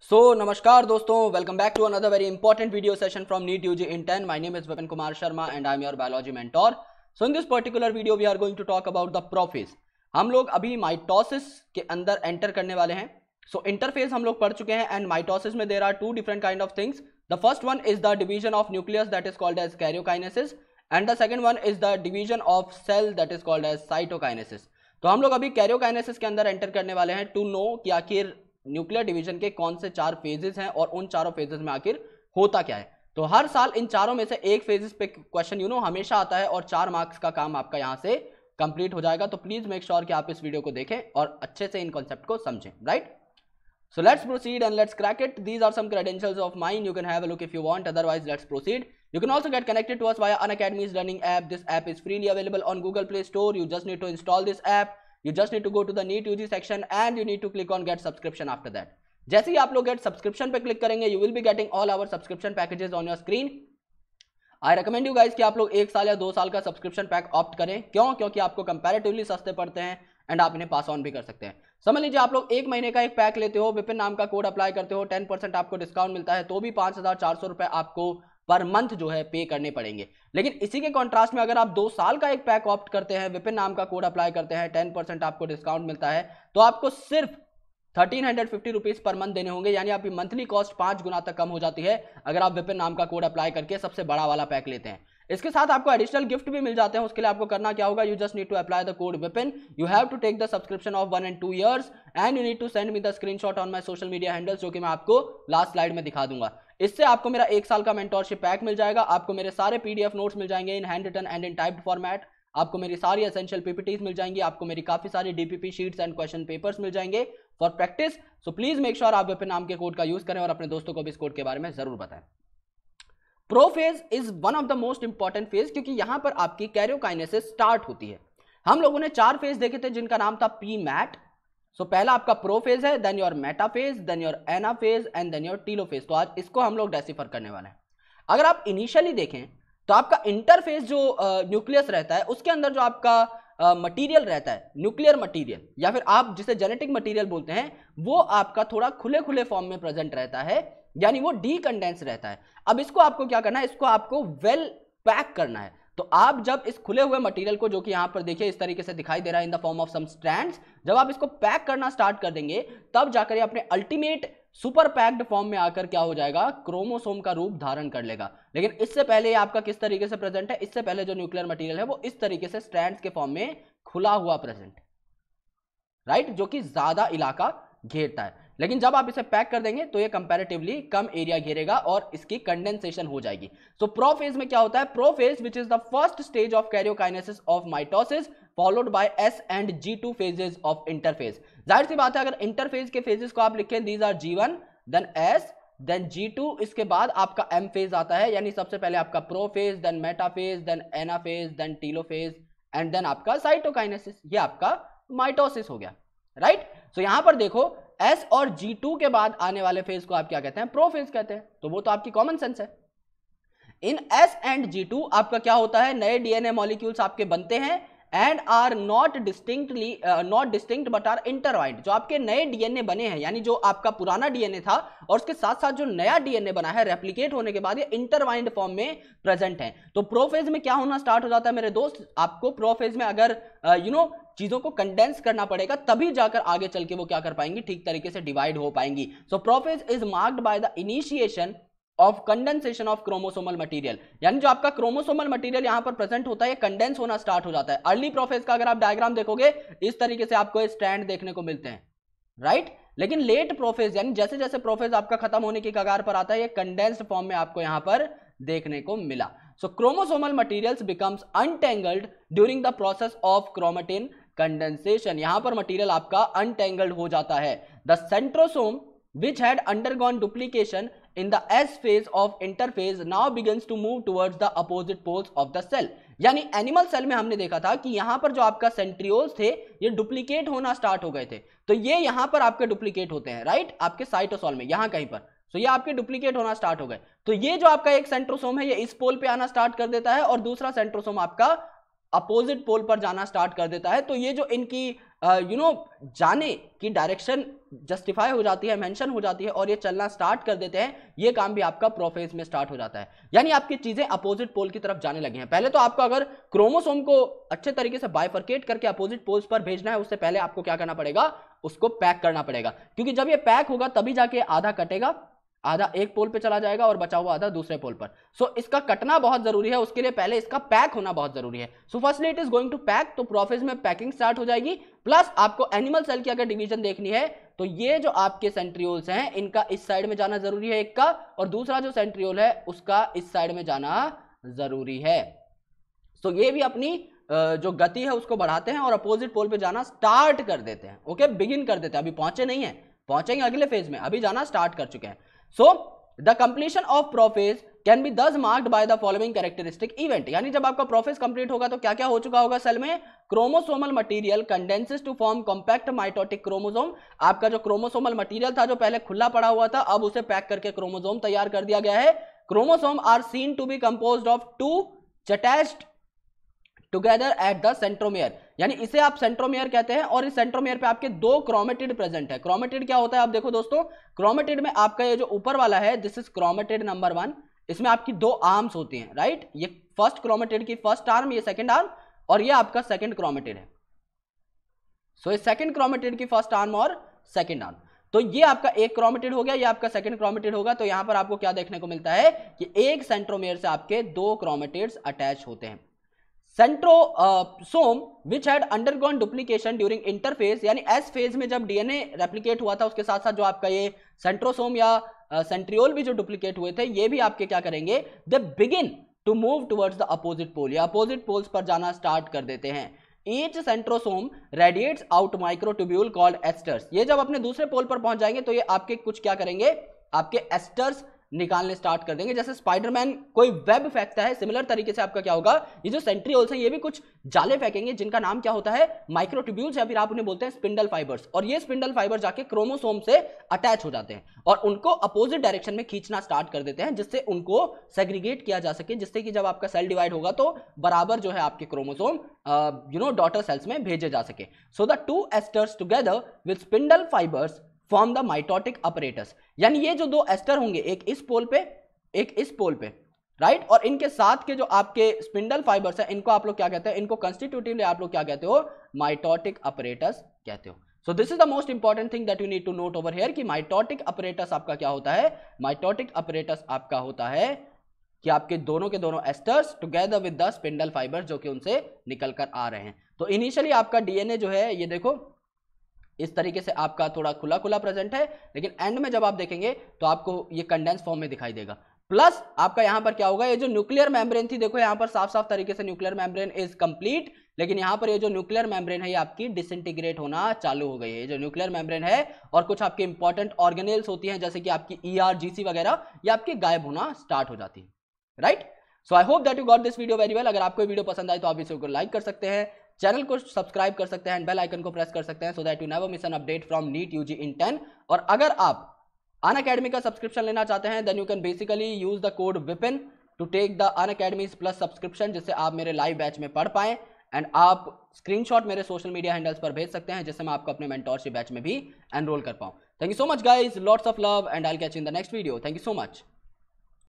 सो so, नमस्कार दोस्तों welcome back to another very important video session from NEET UG in ten my name is Vipin Kumar Sharma and I am your biology mentor so in this particular video we are going to talk about the prophase हम लोग अभी mitosis के अंदर enter करने वाले हैं सो so, interface हम लोग पढ़ चुके हैं एंड माइटोसिस में there are two different kind of things the first one is the division of nucleus that is called as karyokinesis and the second one is the division of cell that is called as cytokinesis तो हम लोग अभी karyokinesis के अंदर enter करने वाले हैं to know कि आखिर न्यूक्लियर डिवीजन के कौन से चार फेजेस हैं और उन चारों फेजेस में आखिर होता क्या है तो हर साल इन चारों में से एक फेजेस पे क्वेश्चन यू नो हमेशा आता है और चार मार्क्स का काम आपका यहाँ से कंप्लीट हो जाएगा तो प्लीज मेक श्योर कि आप इस वीडियो को देखें और अच्छे से इन कॉन्सेप्ट को समझें right so let's proceed and let's crack it these are some credentials of mind you can have look if you want otherwise let's proceed you can also get connected to us via Unacademy's learning app this app is freely available on Google Play Store you just need to install this app you just need to go to the neat UG section and you need to click on get subscription after that. जैसे ही आप लोग get subscription पे click करेंगे you will be getting all our subscription packages on your screen I recommend you guys कि आप लोग एक साल या दो साल का सब्सक्रिप्शन पैक ऑप्ट करें क्यों क्योंकि आपको कंपेरेटिवली सस्ते पड़ते हैं एंड आप इन्हें पास ऑन भी कर सकते हैं समझ लीजिए आप लोग एक महीने का एक पैक लेते हो विपिन नाम का कोड अप्लाई करते हो टेन परसेंट आपको डिस्काउंट मिलता है तो भी पाँच हज़ार चार सौ रुपये आपको पर मंथ जो है पे करने पड़ेंगे लेकिन इसी के कॉन्ट्रास्ट में अगर आप दो साल का एक पैक ऑप्ट करते हैं विपिन नाम का कोड अप्लाई करते हैं टेन परसेंट आपको डिस्काउंट मिलता है तो आपको सिर्फ thirteen hundred fifty rupees per month देने होंगे यानी आपकी मंथली कॉस्ट पांच गुना तक कम हो जाती है अगर आप विपिन नाम का कोड अप्लाई करके सबसे बड़ा वाला पैक लेते हैं इसके साथ आपको एडिशनल गिफ्ट भी मिल जाते हैं उसके लिए आपको करना क्या होगा you just need to apply the code Vipin you have to take the subscription of one and two years and you need to send me the screenshot on my social media handles जो कि मैं आपको last slide में दिखा दूंगा इससे आपको मेरा एक साल का मेंटोरशिप पैक मिल जाएगा आपको मेरे सारे पीडीएफ नोट्स मिल जाएंगे in handwritten and in type format आपको मेरी सारी एसेंशियल पीपीटीज मिल जाएंगी आपको मेरी काफी सारी DPP sheets and question papers मिल जाएंगे for practice so please make sure आप अपने नाम के कोड का यूज करें और अपने दोस्तों को भी इस कोड के बारे में जरूर बताएं prophase is one of the most important phase क्योंकि यहां पर आपकी कैरियोकाइनेसिस स्टार्ट होती है हम लोगों ने चार फेज देखे थे जिनका नाम था पी मैट सो so, पहला आपका प्रोफेज है then your metaphase then your anaphase and then your telophase तो आज इसको हम लोग डेसीफर करने वाले हैं अगर आप इनिशियली देखें तो आपका इंटरफेस जो न्यूक्लियस रहता है उसके अंदर जो आपका मटेरियल रहता है न्यूक्लियर मटेरियल या फिर आप जिसे जेनेटिक मटेरियल बोलते हैं वो आपका थोड़ा खुले खुले फॉर्म में प्रेजेंट रहता है यानी वो डीकंडेंस रहता है अब इसको आपको क्या करना है इसको आपको वेल well पैक करना है तो आप जब इस खुले हुए मटेरियल को जो कि यहां पर देखिए इस तरीके से दिखाई दे रहा है in the form of some strands जब आप इसको पैक करना स्टार्ट कर देंगे तब जाकर ये अपने अल्टीमेट सुपर पैक्ड फॉर्म में आकर क्या हो जाएगा क्रोमोसोम का रूप धारण कर लेगा लेकिन इससे पहले ये आपका किस तरीके से प्रेजेंट है इससे पहले जो न्यूक्लियर मटीरियल है वो इस तरीके से स्ट्रैंड के फॉर्म में खुला हुआ प्रेजेंट राइट जो कि ज्यादा इलाका घेरता है लेकिन जब आप इसे पैक कर देंगे तो ये कंपेरेटिवली कम एरिया घेरेगा और इसकी कंडेंसेशन हो जाएगी सो प्रोफेज में क्या होता है prophase which is the first stage of karyokinesis of mitosis followed by S and G two phases of interphase जाहिर सी बात है अगर इंटरफेज के फेजेस को आप लिखें these are G one then S then G two इसके बाद आपका एम फेज आता है यानी सबसे पहले आपका prophase then metaphase then anaphase then telophase and then आपका साइटोकाइनेसिस ये आपका माइटोसिस हो गया राइट right? सो so यहां पर देखो एस और जी टू के बाद आने वाले फेज को आप क्या कहते हैं प्रो फेज कहते हैं तो वो तो आपकी कॉमन सेंस है in S and G two आपका क्या होता है नए डीएनए मॉलिक्यूल्स आपके बनते हैं and are not distinctly not distinct but are intertwined जो आपके नए डीएनए बने हैं यानी जो आपका पुराना डीएनए था और उसके साथ साथ जो नया डीएनए बना है रेप्लीकेट होने के बाद ये इंटरवाइंड फॉर्म में प्रेजेंट है तो प्रोफेज में क्या होना स्टार्ट हो जाता है मेरे दोस्त आपको प्रोफेज में अगर you uh, know you know, चीजों को कंडेंस करना पड़ेगा तभी जाकर आगे चल के वो क्या कर पाएंगी ठीक तरीके से डिवाइड हो पाएंगी so prophase is marked by the initiation of condensation of chromosomal material यानी जो आपका क्रोमोसोमल मटेरियल यहां पर प्रेजेंट होता है कंडेंस होना स्टार्ट हो जाता है अर्ली प्रोफेस का अगर आप डायग्राम देखोगे इस तरीके से आपको स्टैंड देखने को मिलते हैं राइट right? लेकिन लेट प्रोफेस यानी जैसे जैसे प्रोफेस आपका खत्म होने की कगार पर आता है ये कंडेंस्ड फॉर्म में आपको यहां पर देखने को मिला so chromosomal materials becomes untangled during the process of chromatin condensation यहां पर मटेरियल आपका अनटेंगल्ड हो जाता है the centrosome which had undergone duplication in the S phase of interphase now begins to move towards the opposite poles of the cell यानी animal cell में हमने देखा था कि यहां पर जो आपका सेंट्रियोल्स थे ये डुप्लीकेट होना स्टार्ट हो गए थे तो ये यहां पर आपके डुप्लीकेट होते हैं राइट आपके साइटोसोल में यहां कहीं पर सो ये आपके डुप्लीकेट होना स्टार्ट हो गए तो ये जो आपका एक सेंट्रोसोम है ये इस पोल पे आना स्टार्ट कर देता है और दूसरा सेंट्रोसोम आपका अपोजिट पोल पर जाना स्टार्ट कर देता है तो ये जो इनकी यू नो जाने की डायरेक्शन जस्टिफाई हो जाती है मेंशन हो जाती है और ये चलना स्टार्ट कर देते हैं ये काम भी आपका प्रोफेज में स्टार्ट हो जाता है यानी आपकी चीजें अपोजिट पोल की तरफ जाने लगी हैं पहले तो आपको अगर क्रोमोसोम को अच्छे तरीके से बाइफर्केट करके अपोजिट पोल्स पर भेजना है उससे पहले आपको क्या करना पड़ेगा उसको पैक करना पड़ेगा क्योंकि जब ये पैक होगा तभी जाके आधा कटेगा आधा एक पोल पे चला जाएगा और बचा हुआ आधा दूसरे पोल पर सो so, इसका कटना बहुत जरूरी है उसके लिए पहले इसका पैक होना बहुत जरूरी है so firstly it is going to pack तो प्रोफेस में पैकिंग स्टार्ट हो जाएगी प्लस आपको एनिमल सेल की अगर डिवीजन देखनी है तो ये जो आपके सेंट्रियोल्स हैं इनका इस साइड में जाना जरूरी है एक का और दूसरा जो सेंट्रियोल है उसका इस साइड में जाना जरूरी है सो so, ये भी अपनी जो गति है उसको बढ़ाते हैं और अपोजिट पोल पर जाना स्टार्ट कर देते हैं ओके बिगिन कर देते हैं अभी पहुंचे नहीं है पहुंचेंगे अगले फेज में अभी जाना स्टार्ट कर चुके हैं so the completion of prophase can be thus marked by the following characteristic event यानी जब आपका प्रोफेस कंप्लीट होगा तो क्या क्या हो चुका होगा सेल में chromosomal material condenses to form compact mitotic chromosome आपका जो क्रोमोसोमल मटेरियल था जो पहले खुला पड़ा हुआ था अब उसे पैक करके क्रोमोसोम तैयार कर दिया गया है chromosome are seen to be compose of two attached together at the centromere यानी इसे आप सेंट्रोमियर कहते हैं और इस सेंट्रोमियर पे आपके दो क्रोमेटिड प्रेजेंट है क्रोमेटिड क्या होता है आप देखो दोस्तों क्रोमेटिड में आपका ये जो ऊपर वाला है this is chromatid number one इसमें आपकी दो आर्म्स होती हैं राइट ये फर्स्ट क्रोमेटेड की फर्स्ट आर्म ये सेकेंड आर्म और ये आपका सेकेंड क्रोमेटेड है सो ये सेकंड क्रोमेटेड की फर्स्ट आर्म और सेकेंड आर्म तो ये आपका एक क्रोमेटेड हो गया ये आपका सेकंड क्रोमेटेड होगा तो यहां पर आपको क्या देखने को मिलता है कि एक सेंट्रोमेयर से आपके दो क्रोमेटेड्स अटैच होते हैं centrosome which had undergone duplication during interphase यानी एस फेज में जब डीएनए रेप्लीकेट हुआ था उसके साथ साथ जो आपका ये सेंट्रोसोम या सेंट्रियोल uh, भी जो डुप्लीकेट हुए थे ये भी आपके क्या करेंगे the begin to move towards the opposite pole या अपोजिट पोल्स पर जाना स्टार्ट कर देते हैं each centrosome radiates out microtubule called asters ये जब अपने दूसरे पोल पर पहुंच जाएंगे तो ये आपके कुछ क्या करेंगे आपके एस्टर्स निकालने स्टार्ट कर देंगे जैसे स्पाइडरमैन कोई वेब फेंकता है सिमिलर तरीके से आपका क्या होगा ये जो सेंट्री होल्स है ये भी कुछ जाले फेंकेंगे जिनका नाम क्या होता है माइक्रोट्यूब्यूल्स या फिर आप उन्हें बोलते हैं स्पिंडल फाइबर्स और ये स्पिंडल फाइबर जाके क्रोमोसोम से अटैच हो जाते हैं और उनको अपोजिट डायरेक्शन में खींचना स्टार्ट कर देते हैं जिससे उनको सेग्रीगेट किया जा सके जिससे कि जब आपका सेल डिवाइड होगा तो बराबर जो है आपके chromosome you know daughter cells में भेजे जा सके so the two asters together with spindle fibres form the mitotic apparatus यानी ये जो दो एस्टर होंगे एक इस पोल पे एक इस पोल पे राइट right? और इनके साथ के जो आपके स्पिंडल फाइबर्स हैं इनको आप लोग क्या कहते हैं इनको कंस्टिट्यूटिवली आप लोग क्या कहते हो माइटोटिक अपरेटस कहते हो so this is the most important thing that you need to note over here कि माइटोटिक अपरेटस आपका क्या होता है माइटोटिक अपरेटस आपका होता है कि आपके दोनों के दोनों asters together with the spindle fibre जो कि उनसे निकल कर आ रहे हैं तो इनिशियली आपका डीएनए जो है ये देखो इस तरीके से आपका थोड़ा खुला खुला प्रेजेंट है लेकिन एंड में जब आप देखेंगे तो आपको ये कंडेंस फॉर्म में दिखाई देगा प्लस आपका यहां पर क्या होगा ये जो न्यूक्लियर मेम्ब्रेन थी देखो यहां पर साफ साफ तरीके से न्यूक्लियर मेम्ब्रेन इज कंप्लीट लेकिन यहाँ पर ये जो न्यूक्लियर मेम्ब्रेन है ये आपकी डिसइंटीग्रेट होना चालू हो गई है जो न्यूक्लियर मेम्ब्रेन है और कुछ आपके इंपॉर्टेंट ऑर्गेनेल्स होती हैं जैसे कि आपकी ई आर जी सी वगैरह ये आपकी गायब होना स्टार्ट हो जाती है right so I hope that you got this video very well अगर आपको वीडियो पसंद आए तो आप इसे लाइक कर सकते हैं चैनल को सब्सक्राइब कर सकते हैं बेल आइकन को प्रेस कर सकते हैं so that you never miss an update from NEET G in ten और अगर आप अन अकेडमी का सब्सक्रिप्शन लेना चाहते हैं then you can basically use the code Vipin to take the Unacademy plus subscription जिससे आप मेरे लाइव बैच में पढ़ पाएँ एंड आप स्क्रीनशॉट मेरे सोशल मीडिया हैंडल्स पर भेज सकते हैं जिससे मैं आपको अपने मेंटोरशिप बैच में भी एनरोल कर पाऊँ thank you so much guys lots of love and I catch in the next video thank you so much